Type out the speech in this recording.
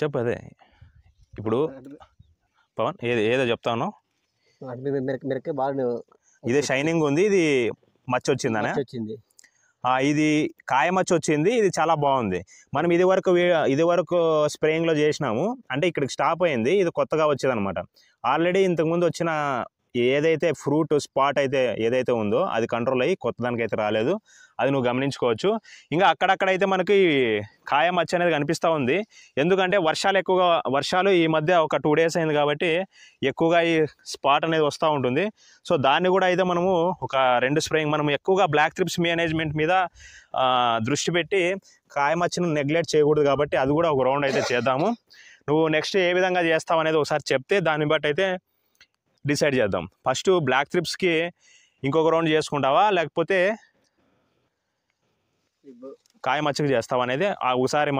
చెప్పు అదే ఇప్పుడు పవన్ ఏదో ఏదో చెప్తాను ఇదే షైనింగ్ ఉంది ఇది మచ్చ వచ్చిందనే వచ్చింది ఇది కాయ మచ్చ వచ్చింది ఇది చాలా బాగుంది మనం ఇది వరకు ఇది వరకు స్ప్రేయింగ్లో చేసినాము అంటే ఇక్కడికి స్టాప్ అయింది ఇది కొత్తగా వచ్చేది అనమాట ఆల్రెడీ ఇంతకుముందు వచ్చిన ఏదైతే ఫ్రూట్ స్పాట్ అయితే ఏదైతే ఉందో అది కంట్రోల్ అయ్యి కొత్త దానికైతే రాలేదు అది నువ్వు గమనించుకోవచ్చు ఇంకా అక్కడక్కడైతే మనకి కాయ మచ్చ అనేది కనిపిస్తూ ఉంది ఎందుకంటే వర్షాలు ఎక్కువగా వర్షాలు ఈ మధ్య ఒక టూ డేస్ అయింది కాబట్టి ఎక్కువగా ఈ స్పాట్ అనేది వస్తూ ఉంటుంది సో దాన్ని కూడా అయితే మనము ఒక రెండు స్ప్రేయింగ్ మనం ఎక్కువగా బ్లాక్ ట్రిప్స్ మేనేజ్మెంట్ మీద దృష్టి పెట్టి కాయ మచ్చను నెగ్లెక్ట్ చేయకూడదు కాబట్టి అది కూడా ఒక రౌండ్ అయితే చేద్దాము నువ్వు నెక్స్ట్ ఏ విధంగా చేస్తావు అనేది ఒకసారి చెప్తే దాన్ని బట్టి అయితే డిసైడ్ చేద్దాం ఫస్ట్ బ్లాక్ త్రిప్స్కి ఇంకొక రౌండ్ చేసుకుంటావా లేకపోతే కాయ చేస్తావా అనేది ఒకసారి